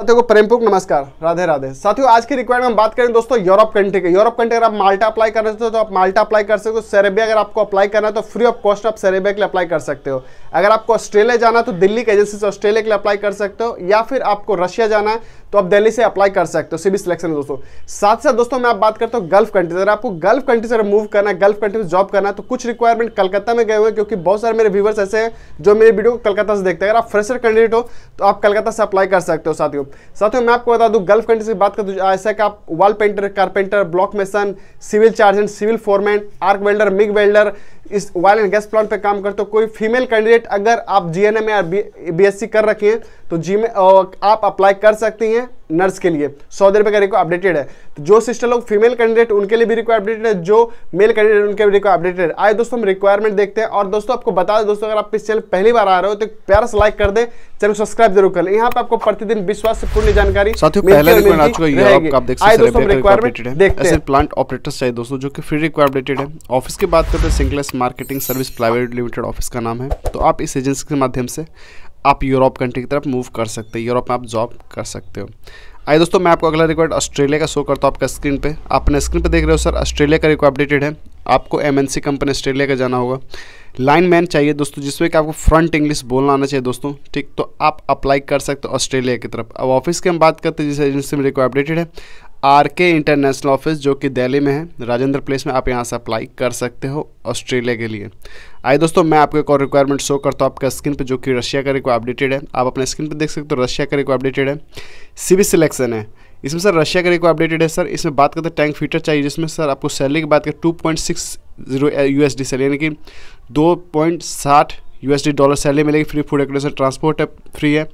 साथियों को प्रेम नमस्कार राधे राधे साथियों आज की रिक्वायरमेंट में बात करें दोस्तों यूरोप कंट्री के यूरोप कंट्री अगर आप माल्टा अप्लाई कर रहे हो तो आप माल्टा अप्लाई कर सकते हो सेरेबिया अगर आपको अप्लाई करना है तो फ्री ऑफ कॉस्ट आप सेरेबिया के लिए अप्लाई कर सकते हो अगर आपको ऑस्ट्रेलिया जाना तो दिल्ली के एजेंसी से ऑस्ट्रेलिया के लिए अप्लाई कर सकते हो या फिर आपको रशिया जाना है तो आप दिल्ली से अप्लाई कर सकते हो सीबी सिलेक्शन दोस्तों साथ साथ दोस्तों मैं आप बात करता हूँ गल्फ कंट्री अगर आपको गल्फ कंट्री से मूव करना है गल्फ कंट्री में जॉब करना है तो कुछ रिक्वायरमेंट कलकत्ता में गए हुए क्योंकि बहुत सारे मेरे व्यूवर्स ऐसे हैं जो मेरे वीडियो को कलकत्ता से देखते हैं अगर आप फ्रेशर कैंडिडेट हो तो आप कलकत्ता से अप्लाई कर सकते हो साथियों साथियों मैं आपको बता दूं गल्फ कंट्री से बात करता हूँ ऐसा कि आप wall painter carpenter block mason civil chargehand civil foreman arc welder MIG welder इस ऑयल एंड गैस प्लांट पे काम करते हो कोई फीमेल कैंडिडेट अगर आप जी एन एम या बी कर रखे हैं तो जी में आप अप्लाई कर सकती हैं नर्स के लिए सौ दिन रुपये का रिक्वा अपडेटेड है तो जो सिस्टर लोग फीमेल कैंडिडेट उनके लिए भी रिक्वा अपडेटेड है जो मेल कैंडिडेट उनके भी रिक्वा अपडेटेड आए दोस्तों हम रिक्वायरमेंट देखते हैं और दोस्तों आपको बता दें दोस्तों अगर आप इस चैनल पहली बार आ रहे हो तो प्यार से लाइक कर दें चैनल सब्सक्राइब जरूर कर लें यहाँ पे आपको प्रतिदिन विश्वास से पूर्ण जानकारी रिक्वायरमेंट देखते हैं प्लांट ऑपरेटर्स चाहिए दोस्तों जो कि फ्री रिक्वायर अपडेटेड है ऑफिस की बात करते हैं सिंगलेस marketing service private limited office का नाम है तो आप इस एजेंसी के माध्यम से आप यूरोप कंट्री की तरफ मूव कर सकते हैं यूरोप में आप जॉब कर सकते हो आइए दोस्तों मैं आपको अगला रिक्वायर्ड ऑस्ट्रेलिया का शो करता हूँ आपका स्क्रीन पे आपने स्क्रीन पे देख रहे हो सर ऑस्ट्रेलिया का रिक्वायर अपडेटेड है आपको एमएनसी कंपनी ऑस्ट्रेलिया का जाना होगा लाइन मैन चाहिए दोस्तों जिसमें कि आपको फ्रंट इंग्लिश बोलना आना चाहिए दोस्तों ठीक तो आप अप्लाई कर सकते हो ऑस्ट्रेलिया की तरफ अब ऑफिस की हम बात करते हैं जिस एजेंसी में रिक्वायर अपडेटेड है आर के इंटरनेशनल ऑफिस जो कि दिल्ली में है राजेंद्र प्लेस में आप यहाँ से अप्लाई कर सकते हो ऑस्ट्रेलिया के लिए आइए दोस्तों मैं आपको एक और रिक्वायरमेंट शो करता हूँ आपका स्क्रीन पे जो कि रशिया का रिक्वायर अपडेटेड है आप अपने स्क्रीन पे देख सकते हो रशिया का रिक्वायर अपडेटेड है सिविल सिलेक्शन है इसमें सर रशिया का रिक्वायर अपडेटेड है सर इसमें बात करते हैं टैंक फीटर चाहिए जिसमें सर आपको सैलरी की बात करें two point six zero U S D salary यानी कि दो पॉइंट साठ डी डॉलर सैलरी मिलेगी फ्री फूड एकोडेशन ट्रांसपोर्ट है फ्री है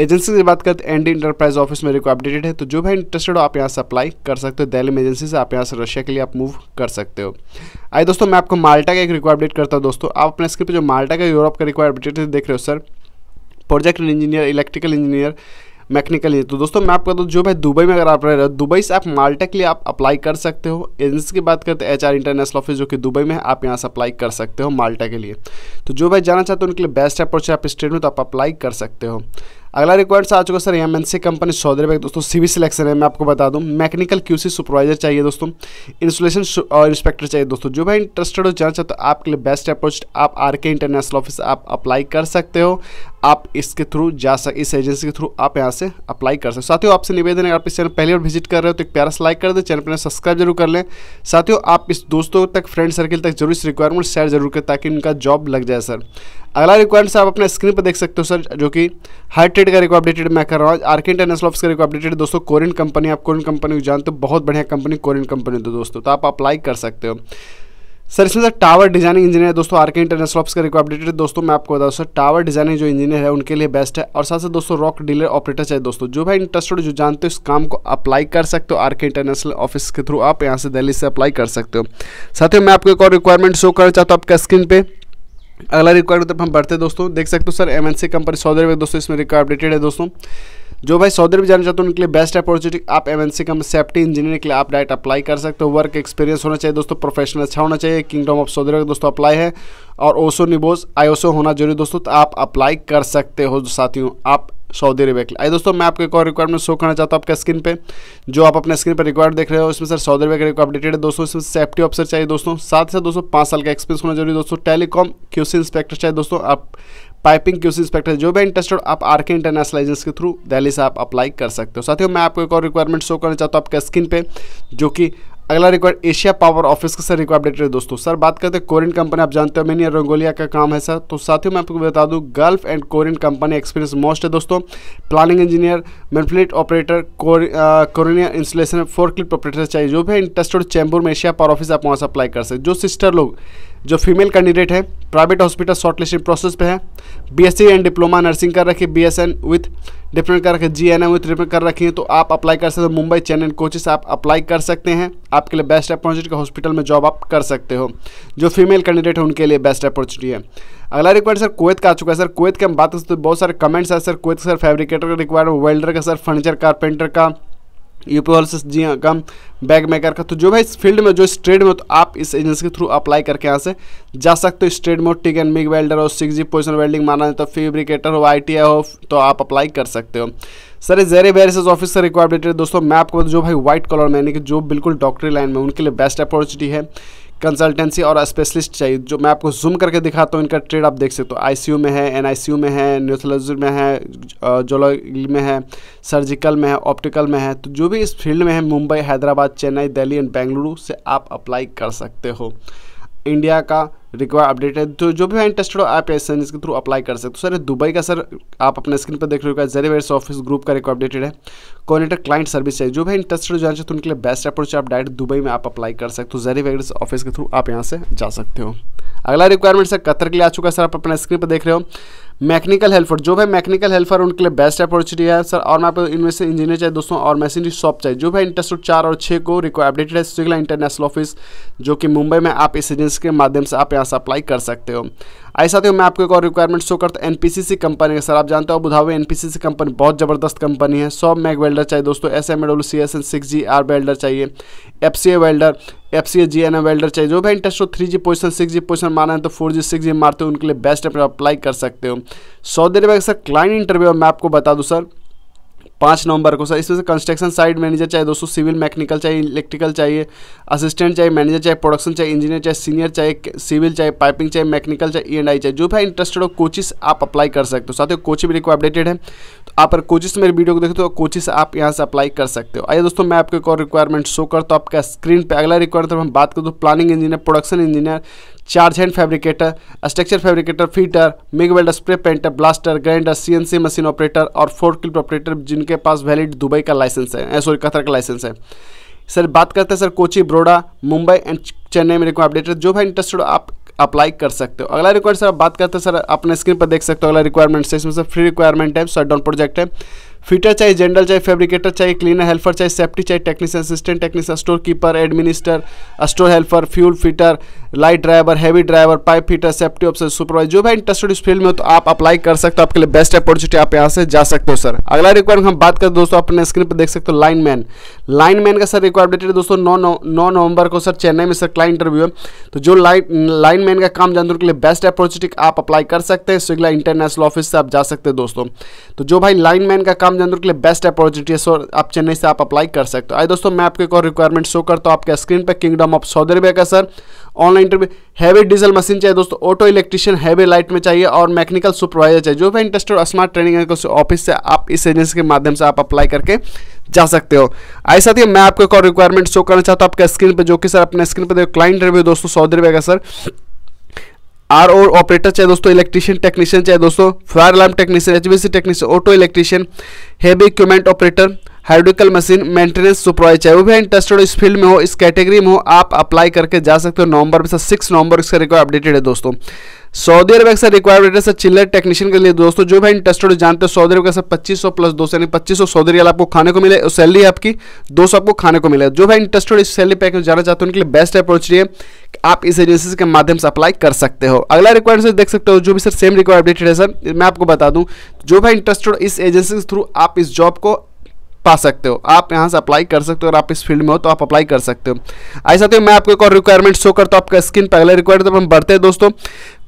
एजेंसी से बात करते हैं इंटरप्राइज ऑफिस मेरे को अपडेटेड है तो जो भी इंटरेस्टेड हो आप यहाँ से अप्लाई कर सकते हो दिल्ली में एजेंसी से आप यहाँ से रशिया के लिए आप मूव कर सकते हो आइए दोस्तों मैं आपको माल्टा का एक रिक्वायर अपडेट करता हूँ दोस्तों आप अपने स्क्रीन पर जो माल्टा का यूरोप का रिक्वायर अपडेट देख रहे हो sir project engineer electrical engineer mechanical तो दोस्तों मैं आपका तो जो भाई दुबई में अगर आप रह रहे हो दुबई से आप माल्टा के लिए आप अप्लाई कर सकते हो एजेंसी की बात करते हैं एच इंटरनेशनल ऑफिस जो कि दुबई में है आप यहाँ से अप्लाई कर सकते हो माल्टा के लिए तो जो भाई जाना चाहते हो उनके लिए बेस्ट अप्रोच आप स्टेट में तो आप अप्लाई कर सकते हो अगला रिक्वायर्ड्स आ चुका sir M N C company Saudi बैग दोस्तों सीवी सिलेक्शन है मैं आपको बता दूं मैकेनिकल क्यूसी सुपरवाइजर चाहिए दोस्तों इंस्टॉलेशन और इंस्पेक्टर चाहिए दोस्तों जो भाई इंटरेस्टेड हो जाना चाहते हो तो आपके लिए बेस्ट अप्रोच आप आर के इंटरनेशनल ऑफिस आप अप्लाई कर सकते हो आप इसके थ्रू जा सक इस एजेंसी के थ्रू आप यहाँ से अप्लाई कर सकते साथियों आपसे निवेदन है आप इस चैनल पहली बार विजिट कर रहे हो तो एक प्यारा से लाइक कर दें चैनल पर सब्सक्राइब जरूर कर लें साथियों आप इस दोस्तों तक फ्रेंड सर्किल तक जरूर इस रिक्वायरमेंट शेयर जरूर करें ताकि उनका जॉब लग जाए सर अगला रिक्वायरमेंट आप अपने स्क्रीन पर देख सकते हो सर जो कि हर ट्रेड का रिको अपडेटेड मैं कर रहा हूँ आर्के इंटरनेशनल ऑफिस का रिकॉर्ड अपडेटेड दोस्तों कोरियन कंपनी आप कोरियन कंपनी को जानते हो बहुत बढ़िया कंपनी कोरियन कंपनी दोस्तों तो आप अप्लाई कर सकते हो सर इसमें सर टावर डिजाइनिंग इंजीनियर दोस्तों आर के इंटरनेशनल ऑफिस का अपडेटेड दोस्तों मैं आपको बता सर टावर डिजाइनिंग जो इंजीनियर है उनके लिए बेस्ट है और साथ साथ दोस्तों रॉक डीलर ऑपरेटर चाहिए दोस्तों जो भाई इंटरेस्टेड जो जानते हो इस काम को अप्लाई कर सकते हो आर के इंटरनेशनल ऑफिस के थ्रू आप यहाँ से दिल्ली से अप्लाई कर सकते हो साथ ही मैं आपको एक और रिक्वायरमेंट शो करना चाहता हूँ आपका स्क्रीन पर अगला रिक्वायरमेंट तरफ हम बढ़ते दोस्तों देख सकते हो sir M N C company Saudi दोस्तों इसमें रिक्वायर अपडेटेड है दोस्तों जो भाई सऊदी भी जाना चाहते हैं उनके लिए बेस्ट अपॉर्चुनिटी आप एम कम सेफ्टी इंजीनियर के लिए आप डायरेक्ट अप्लाई कर सकते हो वर्क एक्सपीरियंस होना चाहिए दोस्तों प्रोफेशनल अच्छा होना चाहिए किंगडम ऑफ सऊदी अरब दोस्तों अप्लाई है और ओसो आई आईओसो होना जरूरी दोस्तों तो आप अप्लाई कर सकते हो साथियों आप सऊदी अरेबिया के लिए आई दोस्तों मैं आपके एक और रिक्वायरमेंट शो करना चाहता हूँ आपके स्क्रीन पे जो आप अपने स्क्रीन पर रिक्वायर देख रहे हो उसमें सर सऊदी अरेबिया का अपडेटेड है दोस्तों इसमें सेफ्टी ऑफिसर चाहिए दोस्तों साथ ही साथ दोस्तों पाँच साल का एक्सपीरियंस होना जरूरी दोस्तों टेलीकॉम क्यूसी इंस्पेक्टर चाहिए दोस्तों आप पाइपिंग क्यूसी इंस्पेक्टर जो भी इंटरेस्टेड आप आर के इंटरनेशनल एजेंस के थ्रू दिल्ली से आप अप्लाई कर सकते हो साथियों मैं आपको एक और रिक्वायरमेंट शो करना चाहता हूँ आपके स्क्रीन पे जो कि अगला रिक्वायर एशिया पावर ऑफिस का सर रिक्वायर है दोस्तों सर बात करते हैं कोरियन कंपनी आप जानते हो मैंने रंगोलिया का काम है सर तो साथियों मैं आपको बता दूं Gulf and Korean company experience most है दोस्तों planning engineer manlift operator Korea installation forklift operator चाहिए जो भी इंटरेस्टेड चैम्बूर में एशिया पावर ऑफिस आप वहाँ से अप्लाई कर सकते जो सिस्टर लोग जो फीमेल कैंडिडेट है प्राइवेट हॉस्पिटल शॉर्टलिस्टिंग प्रोसेस पे है बीएससी एंड डिप्लोमा नर्सिंग कर रखी B S N with different कर रखे G N M with different कर रखी है तो आप अप्लाई कर सकते हो मुंबई चेन्नई कोचिस आप अप्लाई कर सकते हैं आपके लिए बेस्ट अपॉर्चुनिटी हॉस्पिटल में जॉब आप कर सकते हो जो फीमेल कैंडिडेट है उनके लिए बेस्ट अपॉर्चुनिटी है अगला रिक्वायर सर कोत का आ चुका है सर कोत के हम बात करते तो बहुत सारे कमेंट्स है सर कोत सर फेब्रिकेटर का रिक्वायरमेंट वेल्डर का सर फर्नीचर कारपेंटर का यूपी वाले जी हाँ काम बैग मेकर का तो जो भाई इस फील्ड में जो इस ट्रेड में तो आप इस एजेंसी के थ्रू अप्लाई करके यहाँ से जा सकते हो इस ट्रेड में टिक एंड मिग वेल्डर हो सिक्स जी पोजिशन वेल्डिंग माना जाता तो फेब्रिकेटर हो आई हो तो आप अप्लाई कर सकते हो सर जेरे वेरिस ऑफिस से रिक्वायर्ड दोस्तों मैं आपको जो भाई व्हाइट कलर में यानी कि जो बिल्कुल डॉक्टरी लाइन में उनके लिए बेस्ट अपॉर्चुनिटी है कंसल्टेंसी और स्पेशलिस्ट चाहिए जो मैं आपको जूम करके दिखाता हूँ इनका ट्रेड आप देख सकते हो आईसीयू में है एनआईसीयू में है न्यूथोलॉजी में है जोलॉजी में है सर्जिकल में है ऑप्टिकल में है तो जो भी इस फील्ड में है मुंबई हैदराबाद चेन्नई दिल्ली एंड बेंगलुरु से आप अप्लाई कर सकते हो इंडिया का रिक्वायर अपडेट है तो जो भी है इंटरेस्टेड हो आप एस एन इसके थ्रू अप्लाई कर सकते हो सर दुबई का सर आप अपने स्क्रीन पर देख रहे हो जेरी वेयर्स ऑफिस ग्रुप का रिक्वायर अपडेटेड है कॉर्डिनेटर क्लाइंट सर्विस है जो भी इंटरेस्टेड हो जाना चाहते उनके लिए बेस्ट अप्रोच आप डायरेक्ट दुबई में आप अप्लाई कर सकते हो जेरी वेयर्स ऑफिस के थ्रू आप यहाँ से जा सकते हो अगला रिक्वायरमेंट सर कतर के लिए आ चुका है सर आप अपने स्क्रीन पर देख रहे हो मैकेनिकल हेल्पर जो भाई मैकेनिकल हेल्पर उनके लिए बेस्ट अपॉर्चुनिटी है सर और मैं आपको इनमें से इंजीनियर चाहिए दोस्तों और मैसेज शॉप चाहिए जो भाई इंटरेस्टेड चार और छः को रिको अपडेटेड है सिगला इंटरनेशनल ऑफिस जो कि मुंबई में आप इस एजेंसी के माध्यम से आप यहाँ से अप्लाई कर सकते हो आई साथियों मैं आपको एक और रिक्वायरमेंट शो करता N P C C company का सर आप जानते हो बुधावे एन पी सी कंपनी बहुत ज़बरदस्त कंपनी है सौ मैग वेल्डर चाहिए दोस्तों S M W C S N six G R welder चाहिए F C A welder F C G N M welder चाहिए जो भी इंटरेस्ट हो three G position six G position माना है तो फोर जी सिक्स जी मारते हो उनके लिए बेस्ट अपने अप्लाई कर सकते हो Saudi Arab sir client interview मैं आपको बता दूँ सर पाँच नंबर को सर इसमें से कंस्ट्रक्शन साइड मैनेजर चाहे दोस्तों सिविल मैकेनिकल चाहिए इलेक्ट्रिकल चाहिए असिस्टेंट चाहिए मैनेजर चाहे प्रोडक्शन चाहे इंजीनियर चाहे सीनियर चाहे सिविल चाहे पाइपिंग चाहे मैकेनिकल चाहे ई एंड आई चाहे जो भी इंटरेस्टेड हो कोचिस आप अप्लाई कर सकते हो ही कोचिस मेरे को अपडेटेड है तो आप अगर कोचिस मेरे वीडियो को देखते हो कोचिस तो आप यहाँ से अप्लाई कर सकते हो आइए दोस्तों मैं आपको एक और रिक्वायरमेंट शो करता हूँ आपका स्क्रीन पर अगला रिक्वायरमेंट हम बात करते हो planning engineer production engineer charge hand fabricator structure fabricator fitter MIG welder spray painter blaster grinder CNC machine operator और फोर्कलिफ्ट ऑपरेटर जिनके पास वैलिड दुबई का लाइसेंस है सॉरी eh, कतर का लाइसेंस है सर बात करते हैं सर कोची बड़ोड़ा मुंबई एंड चेन्नई में रिक्वायर अपडेटेड जो भाई इंटरेस्टेड आप अप्लाई कर सकते हो अगला रिक्वायरमेंट सर आप बात करते हैं सर अपने स्क्रीन पर देख सकते हो अगला रिक्वायरमेंट से इसमें सर फ्री रिक्वायरमेंट है शट डाउन प्रोजेक्ट है फिटर चाहे जनरल चाहे फैब्रिकेटर चाहे क्लीनर हेल्पर चाहिए सेफ्टी चाहिए technician assistant technician store keeper administer store helper fuel fitter light driver heavy driver pipe fitter safety officer supervisor जो भी interested इस फील्ड में हो तो आप अप्लाई कर सकते हो आपके लिए बेस्ट अपॉर्चुनिटी आप यहाँ से जा सकते हो सर अगला रिक्वायरमेंट हम बात करें दोस्तों अपने स्क्रीन पर देख सकते हो लाइन मैन लाइन मैन का सर रिक्वायरमेंट है दोस्तों नौ नौ नवंबर को सर चेन्नई में सर क्लाइंट इंटरव्यू है तो जो लाइन लाइन मैन का काम जानते के लिए बेस्ट अपॉर्चुनिटी आप अप्लाई कर सकते हैं सिगला इंटरनेशनल ऑफिस से आप जा सकते हैं दोस्तों तो जो भाई लाइन मैन का काम काम जनरों के लिए बेस्ट अपॉर्चुनिटी है सो आप चेन्नई से आप अप्लाई कर सकते हो आई दोस्तों मैं आपको एक और रिक्वायरमेंट शो करता हूँ आपके स्क्रीन पर किंगडम ऑफ सऊदी अरबिया का sir online interview heavy diesel machine चाहिए दोस्तों ऑटो इलेक्ट्रिशियन हैवी लाइट में चाहिए और मैकेनिकल सुपरवाइजर चाहिए जो भी इंटरेस्टेड और स्मार्ट ट्रेनिंग ऑफिस से आप इस एजेंसी के माध्यम से आप अप्लाई करके जा सकते हो आई साथ ही मैं आपको एक और रिक्वायरमेंट शो करना चाहता हूँ आपके स्क्रीन पर जो कि सर अपने स्क्रीन पर देखो क्लाइंट रिव्यू दोस्तों सऊदी अरबिया का सर आर ओ ऑपरेटर चाहे दोस्तों इलेक्ट्रीशियन टेक्नीशियन चाहे दोस्तों fire alarm technician HBC technician auto electrician heavy equipment operator hydraulic machine maintenance supervise चाहे वो भी इंटरेस्टेड इस फील्ड में हो इस कैटेगरी में हो आप अप्लाई करके जा सकते हो नवंबर में सिक्स नवंबर इसका रिकॉर्ड अपडेटेड है दोस्तों सऊदी अरब से रिक्वायर्ड रेट है चिल्लर टेक्नीशियन के लिए दोस्तों जो भाई इंटरेस्टेड जानते हो सऊदी अरब से पच्चीस सौ प्लस दो सौ यानी पच्चीस सौ सऊदी रियाल आपको खाने को मिले और सैलरी आपकी दो सौ आपको खाने को मिले जो भाई इंटरेस्टेड इस सैलरी पैकेज जाना चाहते हो उनके लिए बेस्ट अप्रोच रही है आप इस एजेंसी के माध्यम से अप्लाई कर सकते हो अगला रिक्वायरमेंट देख सकते हो जो भी सर सेम रिक्वायर अपडेटेड है सर मैं आपको बता दूं जो भाई इंटरेस्टेड इस एजेंसी के थ्रू आप इस जॉब को पा सकते हो आप यहां से अप्लाई कर सकते हो और आप इस फील्ड में हो तो आप अप्लाई कर सकते हो ऐसा तो मैं आपको एक और रिक्वायरमेंट शो करता हूँ आपका स्किन पर अगला रिक्वायरमेंट तो हम बढ़ते हैं दोस्तों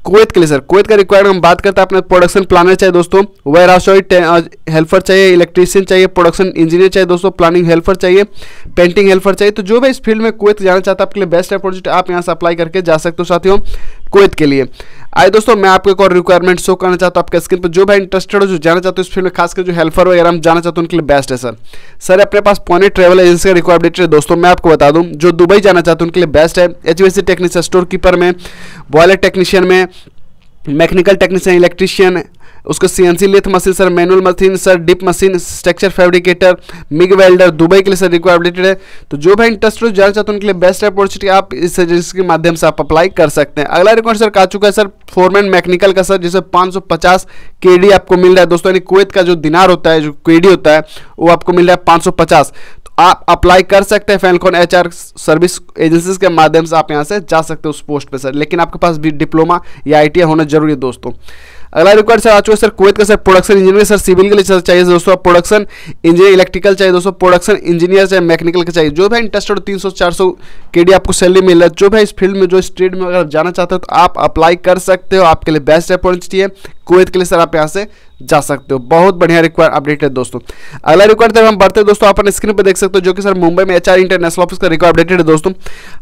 कुवैत के लिए सर कुवैत का रिक्वायरमेंट हम बात करते हैं अपने प्रोडक्शन प्लानर चाहिए दोस्तों वेयर हाउस चाहिए हेल्पर चाहिए इलेक्ट्रीशियन चाहिए प्रोडक्शन इंजीनियर चाहिए दोस्तों प्लानिंग हेल्पर चाहिए पेंटिंग हेल्पर चाहिए तो जो भी इस फील्ड में कुवैत जाना चाहता है आपके लिए बेस्ट अपॉर्चुनिटी आप यहाँ से अप्लाई करके जा सकते हो साथियों कुवैत के लिए आए दोस्तों मैं आपको एक और रिक्वायरमेंट शो करना चाहता हूँ आपके स्क्रीन पर जो भी इंटरेस्टेड हो जो जाना चाहते हो इस फील्ड में खासकर जो हेल्पर वगैरह हम जाना चाहते हैं उनके लिए बेस्ट है सर सर अपने पास पौने ट्रेवल एजेंसी का रिक्वायरमेंट है दोस्तों मैं आपको बता दूँ जो दुबई जाना चाहते हैं उनके लिए बेस्ट है एच टेक्नीशियन स्टोर कीपर में बॉयलर टेक्नीशियन में मैकेनिकल टेक्नीशियन इलेक्ट्रीशियन उसको CNC lathe machine sir manual machine sir dip machine structure fabricator MIG welder Dubai के लिए सर रिक्वायरबिलिटेड है तो जो भाई इंटरेस्ट जाना चाहते हैं उनके लिए बेस्ट अपॉर्चुनिटी आप इस एजेंसी के माध्यम से आप अप्लाई कर सकते हैं अगला रिकॉर्ड सर का चुका है सर फोरमैन मैकेनिकल का सर पचास के डी आपको मिल रहा है दोस्तों यानी कुवैत का जो दिनार होता है जो डी होता है वो आपको मिल रहा है पचास आप अप्लाई कर सकते हैं फैलकॉन एच सर्विस एजेंसीज के माध्यम से आप यहाँ से जा सकते हो उस पोस्ट पर सर लेकिन आपके पास भी डिप्लोमा या आई होना जरूरी है दोस्तों अगला रिक्वायर्ड सर आ चुका है सर कुवैत का sir production engineer sir civil के लिए सर चाहिए दोस्तों प्रोडक्शन इंजीनियर इलेक्ट्रिकल चाहिए दोस्तों प्रोडक्शन इंजीनियर चाहिए मैकेनिकल का चाहिए जो भी इंटरेस्टेड तीन सौ चार सौ के डी आपको सैलरी मिल रहा है जो भी इस फील्ड में जो इस में अगर जाना चाहते हो तो आप अप्लाई कर सकते हो आपके लिए बेस्ट अपॉर्चुनिटी है कुवैत के लिए सर आप यहाँ से जा सकते हो बहुत बढ़िया रिक्वायर अपडेट है दोस्तों अगला रिक्वायर तरफ हम बढ़ते हैं दोस्तों आप स्क्रीन पर देख सकते हो जो कि सर मुंबई में एच इंटरनेशनल ऑफिस का रिक्वायर अपडेटेड है दोस्तों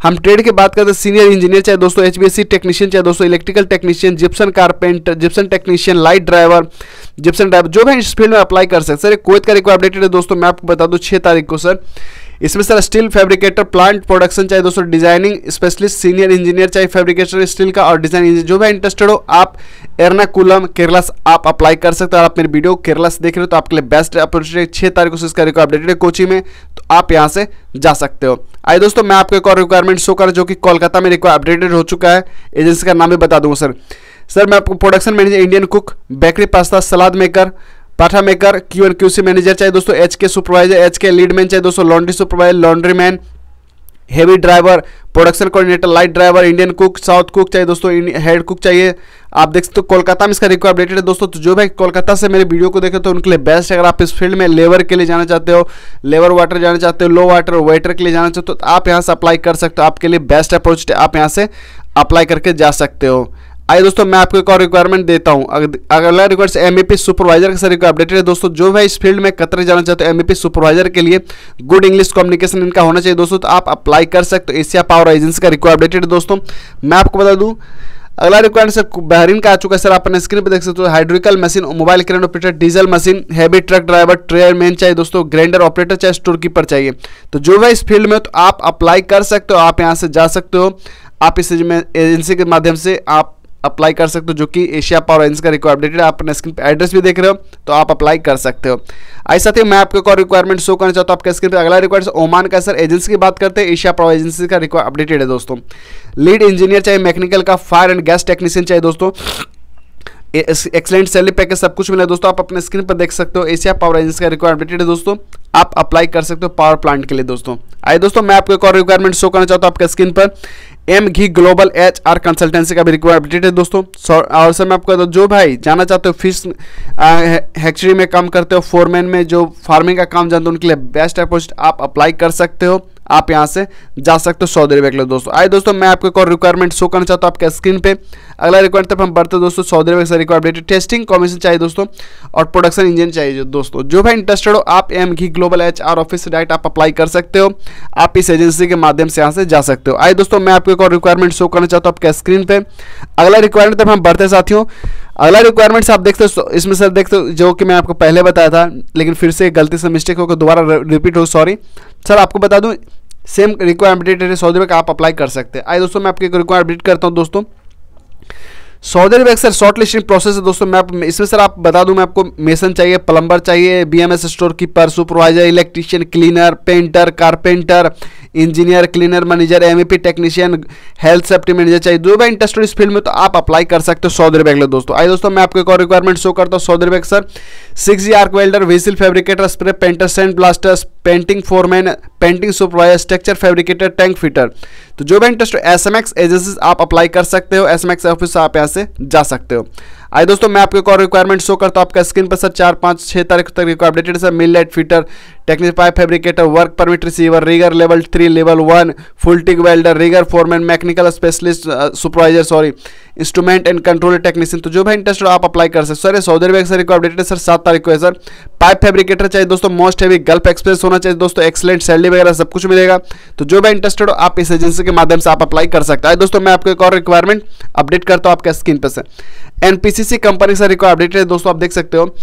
हम ट्रेड की बात करते हैं सीनियर इंजीनियर चाहे दोस्तों एच टेक्नीशियन चाहे दोस्तों electrical technician gypsum carpenter gypsum technician light driver gypsum driver जो भी इस फील्ड में अप्लाई कर सकते सर कोवैत का रिक्वायर अपडेटेड है दोस्तों मैं आपको बता दूँ छः तारीख को सर इसमें sir steel fabricator plant production चाहे दोस्तों डिजाइनिंग स्पेशलिस्ट सीनियर इंजीनियर चाहे फैब्रिकेशन स्टील का और डिजाइन जो भी इंटरेस्टेड हो आप एर्नाकुलम केरला से आप अप्लाई कर सकते हो आप मेरी वीडियो केरला से देख रहे हो तो आपके लिए बेस्ट अपॉर्चुनिटी छह तारीख को इसका रिकॉर्ड अपडेटेड है कोची में तो आप यहाँ से जा सकते हो आइए दोस्तों मैं आपको एक और रिक्वायरमेंट शो कर जो कि कोलकाता में रिक्वायर अपडेटेड हो चुका है एजेंसी का नाम भी बता दूंगा सर सर मैं आपको production manager Indian cook bakery pasta salad maker पाठा maker Q and Q C manager चाहे दोस्तों एच के सुपरवाइजर एच के लीडमैन चाहे दोस्तों laundry supervisor laundry man heavy driver production coordinator light driver Indian cook south cook चाहिए दोस्तों head cook चाहिए आप देख सकते हो कोलकाता में इसका रिक्वायर अपडेटेड है दोस्तों तो जो भाई कोलकाता से मेरे वीडियो को देखे तो उनके लिए बेस्ट अगर आप इस फील्ड में लेबर के लिए जाना चाहते हो लेबर वाटर जाना चाहते हो लो वाटर वेटर के लिए जाना चाहते हो तो आप यहाँ से अप्लाई कर सकते हो आपके लिए बेस्ट अप्रोच आप यहाँ से अप्लाई करके जा सकते हो आइए दोस्तों मैं आपको एक और रिक्वायरमेंट देता हूँ अगला रिक्वायर्स एम सुपरवाइजर का सर अपडेटेड है दोस्तों जो है इस फील्ड में कतरे जाना चाहते हो एम सुपरवाइजर के लिए गुड इंग्लिश कम्युनिकेशन इनका होना चाहिए दोस्तों तो आप अप्लाई कर सकते हो एशिया पावर एजेंसी का रिक्वायर अपडेटेड है दोस्तों मैं आपको बता दूँ अगला रिक्वायरमेंट सर बहरीन का आ चुका है सर आप अपने स्क्रीन पर देख सकते हो तो hydraulic machine mobile crane operator diesel machine heavy truck driver trailer man चाहिए दोस्तों ग्राइंडर ऑपरेटर चाहे स्टोर कीपर चाहिए तो जो है इस फील्ड में तो आप अप्लाई कर सकते हो आप यहाँ से जा सकते हो आप इस एजेंसी के माध्यम से आप अप्लाई कर सकते हो जो कि एशिया पावर एंस का रिक्वायर अपडेटेड आप अपने स्क्रीन पर एड्रेस भी देख रहे हो तो आप अप्लाई कर सकते हो आई साथ ही मैं आपको एक और रिक्वायरमेंट शो करना चाहता हूँ आपके स्क्रीन पर अगला रिक्वायरमेंट ओमान का सर एजेंसी की बात करते हैं एशिया पावर एजेंसी का रिक्वायर अपडेटेड है दोस्तों लीड इंजीनियर चाहे मैकेनिकल का फायर एंड गैस टेक्नीशियन चाहिए दोस्तों एक्सलेंट सैलरी पैकेज सब कुछ मिला दोस्तों आप अपने स्क्रीन पर देख सकते हो एशिया पावर एजेंसी का रिक्वायर अपडेटेड है दोस्तों आप अप्लाई कर सकते हो पावर प्लांट के लिए दोस्तों आइए दोस्तों मैं आपको एक और रिक्वायरमेंट शो करना चाहता हूँ आपके स्क्रीन पर M G global H R consultancy का भी रिक्वायर अपडेट है दोस्तों और सर मैं आपको तो जो भाई जाना चाहते हो फिश हैक्चरी में काम करते हो फोरमैन में जो फार्मिंग का काम जानते हो उनके लिए बेस्ट अपॉर्चुनिटी आप अप्लाई कर सकते हो आप यहाँ से जा सकते हो सऊदी अरबिया के लिए दोस्तों आइए दोस्तों मैं आपको एक और रिक्वायरमेंट शो करना चाहता हूँ आपके स्क्रीन पे अगला रिक्वायरमेंट तब हम बढ़ते हैं दोस्तों सऊदी अरबिया से रिक्वायरमेंट टेस्टिंग कमीशन चाहिए दोस्तों और प्रोडक्शन इंजन चाहिए दोस्तों जो भाई इंटरेस्टेड हो आप M G global H R office से डायरेक्ट आप अप्लाई कर सकते हो आप इस एजेंसी के माध्यम से यहाँ से जा सकते हो आइए दोस्तों मैं आपको एक और रिक्वायरमेंट शो करना चाहता हूँ आपके स्क्रीन पर अगला रिक्वायरमेंट तब हम बढ़ते साथियों अगला रिक्वायरमेंट्स आप देखते हो इसमें सर देखते हो जो कि मैं आपको पहले बताया था लेकिन फिर से गलती से मिस्टेक होकर दोबारा रिपीट हो सॉरी सर आपको बता दूँ सेम रिक्वायरमेंट है सऊदी अरब आप अप्लाई कर सकते हैं आई दोस्तों मैं आपके रिक्वायर अपडेट करता हूँ दोस्तों Saudi Arab sir shortlisting process है दोस्तों मैं इसमें सर आप बता दूं मैं आपको मेसन चाहिए प्लम्बर चाहिए BMS store keeper supervisor electrician cleaner painter carpenter engineer cleaner manager M technician health safety manager चाहिए जो भी इंटरेस्टेड इस फील्ड में तो आप अप्लाई कर सकते हो सौदर बैग लो दोस्तों आई दोस्तों मैं आपको एक और रिक्वायरमेंट शो करता हूँ सौदे बैग sir six G arc welder vessel fabricator spray painter sand blasters painting foreman painting supervisor structure fabricator tank fitter तो जो भी interest S M X agency आप अप्लाई कर सकते हो एस एम एक्स ऑफिस आप यहाँ से जा सकते हो आइए दोस्तों मैं आपके और रिक्वायरमेंट शो करता हूँ आपका स्क्रीन पर सर चार पाँच छः तारीख तक require updated sir millwright fitter technic pipe fabricator work permit receiver rigger level three level one full TIG welder rigger foreman mechanical specialist supervisor sorry instrument and control technician तो जो भी interest हो आप apply कर सकते sir Saudi Arab sir require updated sir सात तारीख को है सर पाइप फेब्रिकेटर चाहिए दोस्तों मोस्ट हैवी गल्फ एक्सप्रेस होना चाहिए दोस्तों एक्सलेंट सैलरी वगैरह सब कुछ मिलेगा तो जो भी इंटरेस्टेड हो आप इस एजेंसी के माध्यम से आप अप्लाई कर सकते हैं दोस्तों मैं आपको एक और रिक्वायरमेंट अपडेट करता हूँ आपके स्क्रीन पर सर एनपीसीसी कंपनी से रिकॉर्ड अपडेट है दोस्तों आप देख सकते हो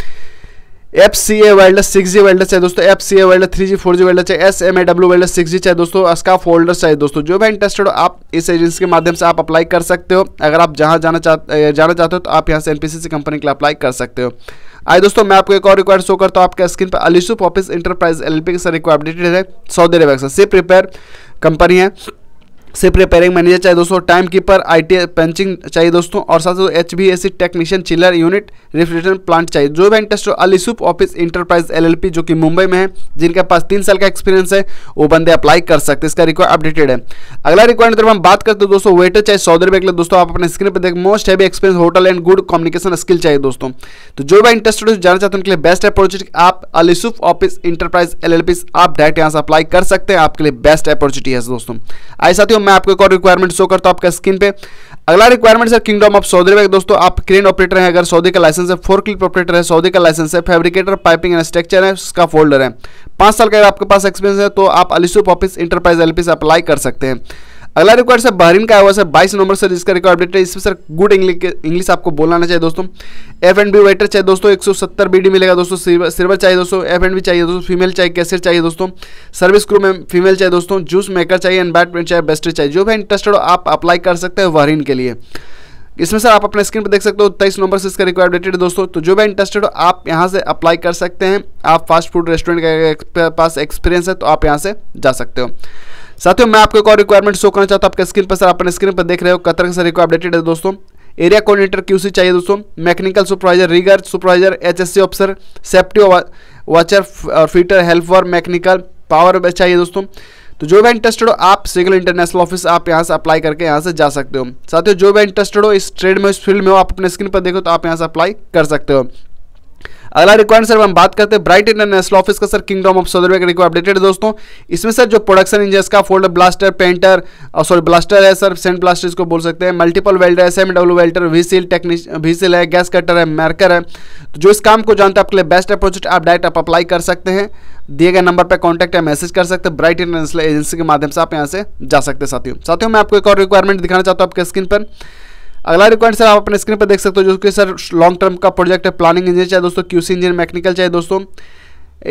F C A wireless six G welder चाहिए दोस्तों F C A welder three G four G welder चाहिए S M A W welder six G चाहिए दोस्तों इसका फोल्डर चाहिए दोस्तों जो भी इंटरेस्टेड हो आप इस एजेंसी के माध्यम से आप अप्लाई कर सकते हो अगर आप जहाँ जाना चाहते जाना चाहते हो तो आप यहाँ से एनपीसीसी कंपनी के लिए अप्लाई कर सकते हो आई दोस्तों मैं आपको एक और रिक्वायर शो करता हूँ आपके स्क्रीन पर Alisuf office enterprise L P K sir require updated है सऊदी अरेबिया से सिर्फ रिपेयर कंपनी है सिर्फ रिपेयरिंग मैनेजर चाहिए दोस्तों time keeper I T punching चाहिए दोस्तों और साथ ही H B S technician chiller unit refrigeration plant चाहिए जो भी इंटरेस्ट हो अलीसुफ ऑफिस इंटरप्राइज एल जो कि मुंबई में है जिनके पास तीन साल का एक्सपीरियंस है वो बंदे अप्लाई कर सकते हैं इसका रिक्वायर अपडेटेड है अगला रिक्वायरमेंट तरफ हम बात करते हैं दोस्तों वेटर चाहे सौ अरब के लिए दोस्तों आप अपने स्क्रीन पर देख most heavy experience hotel and good communication skill चाहिए दोस्तों तो जो भी इंटरेस्टेड जाना चाहते हैं उनके लिए बेस्ट अपॉर्चुनिटी आप अलीसुफ ऑफिस इंटरप्राइज एल आप डायरेक्ट यहाँ से अप्लाई कर सकते हैं आपके लिए बेस्ट अपॉर्चुनिटी है दोस्तों आई साथियों मैं आपको एक और रिक्वायरमेंट शो करता हूँ आपका स्क्रीन पे अगला रिक्वायरमेंट है किंगडम ऑफ सऊदी अरब दोस्तों आप क्रेन ऑपरेटर हैं अगर सऊदी का लाइसेंस है फोर क्लिक ऑपरेटर है सऊदी का लाइसेंस है फैब्रिकेटर पाइपिंग एंड स्ट्रक्चर है उसका फोल्डर है पांच साल का अगर आपके पास एक्सपीरियंस है तो आप अलीसुफ ऑफिस इंटरप्राइज एल से अप्लाई कर सकते हैं अगला रिकॉर्ड सर बहरीन का हुआ सर 22 नंबर सर इसका रिकॉर्ड अपडेट है इसमें सर गुड इंग्लिश आपको बोलाना चाहिए दोस्तों एफ एंड बी वेटर चाहिए दोस्तों 170 बीडी मिलेगा दोस्तों सिल्वर चाहिए दोस्तों एफ एंड बी चाहिए दोस्तों फीमेल चाहिए कैसे चाहिए दोस्तों सर्विस क्रू में फीमेल चाहिए दोस्तों जूस मेकर चाहिए एंड बैटमैन चाहिए बेस्ट चाहिए जो भी इंटरेस्टेड हो आप अप्लाई कर सकते हो बहरीन के लिए इसमें सर आप अपने स्क्रीन पर देख सकते हो तेईस नंबर से इसका रिक्वायर डेटेड है दोस्तों तो जो भी इंटरेस्टेड हो आप यहाँ से अप्लाई कर सकते हैं आप फास्ट फूड रेस्टोरेंट के पास एक्सपीरियंस है तो आप यहाँ से जा सकते हो साथियों मैं आपको एक और रिक्वायरमेंट शो करना चाहता हूँ आपके स्क्रीन पर सर अपने स्क्रीन पर देख रहे हो कतर का सर अपडेटेड है दोस्तों एरिया कोऑर्डिनेटर क्यूसी चाहिए दोस्तों mechanical supervisor rigger supervisor HSC officer safety watcher help helper mechanical power चाहिए दोस्तों तो जो भी इंटरेस्टेड हो आप सिगल इंटरनेशनल ऑफिस आप यहाँ से अप्लाई करके यहाँ से जा सकते हो साथियों जो भी इंटरेस्टेड हो इस ट्रेड में इस फील्ड में हो आप अपने स्क्रीन पर देखो तो आप यहाँ से अप्लाई कर सकते हो अगला रिक्वायरमेंट सर हम बात करते हैं ब्राइट इंडियन नेशनल ऑफिस का सर किंगडम ऑफ सदर का रिक्वायर अपडेटेड है दोस्तों इसमें सर जो प्रोडक्शन इंजन का फोल्डर ब्लास्टर पेंटर और सॉरी ब्लास्टर है सर सेंट ब्लास्टर इसको बोल सकते हैं मल्टीपल वेल्डर है सेम डब्ल्यू वेल्डर वीसील टेक्निक है गैस कटर है मैरकर है तो जो इस काम को जानते हैं आपके लिए बेस्ट है प्रोजेक्ट तो आप डायरेक्ट आप अप्लाई कर सकते हैं दिए गए नंबर पर कॉन्टैक्ट या मैसेज कर सकते हैं ब्राइट इंटरनेशनल एजेंसी के माध्यम से आप यहाँ से जा सकते हैं साथियों साथियों मैं आपको एक और रिक्वायरमेंट दिखाना चाहता हूँ आपके स्क्रीन पर अगला रिक्वायरमेंट सर आप अपने स्क्रीन पर देख सकते हो जो कि सर लॉन्ग टर्म का प्रोजेक्ट है प्लानिंग इंजीनियर चाहिए दोस्तों क्यूसी इंजीनियर मैकेनिकल चाहिए दोस्तों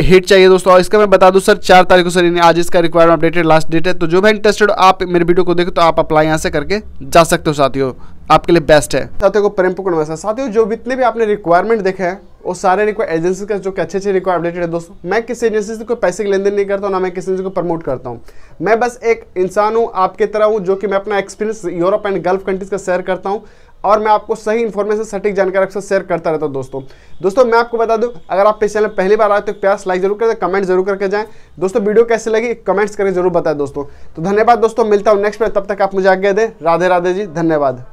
हिट चाहिए दोस्तों और इसका मैं बता दूं सर चार तारीख को सर इन्हें आज इसका रिक्वायरमेंट अपडेटेड लास्ट डेट है तो जो भी इंटरेस्टेड आप मेरे वीडियो को देखो तो आप अप्लाई यहाँ से करके जा सकते हो साथियों आपके लिए बेस्ट है साथियों को प्रेम पुकड़ साथियों जो जितने भी आपने रिक्वायरमेंट देखे हैं और सारे एजेंसी का जो कि अच्छे अच्छे रिक्वायर अपडेटेड है दोस्तों मैं किसी एजेंसी से कोई पैसे के लेन देन नहीं करता हूँ ना मैं किसी एजेंसी को प्रमोट करता हूँ मैं बस एक इंसान हूँ आपके तरह हूँ जो कि मैं अपना experience Europe and Gulf countries का शेयर करता हूँ और मैं आपको सही इन्फॉर्मेशन सटीक जानकारी अक्सर शेयर करता रहता हूँ दोस्तों दोस्तों मैं आपको बता दूँ अगर आप इस चैनल पहली बार आए तो प्यास लाइक जरूर करें कमेंट जरूर करके जाएं दोस्तों वीडियो कैसे लगी कमेंट्स करके जरूर बताएं दोस्तों तो धन्यवाद दोस्तों मिलता हूँ नेक्स्ट में तब तक आप मुझे आगे दें राधे राधे जी धन्यवाद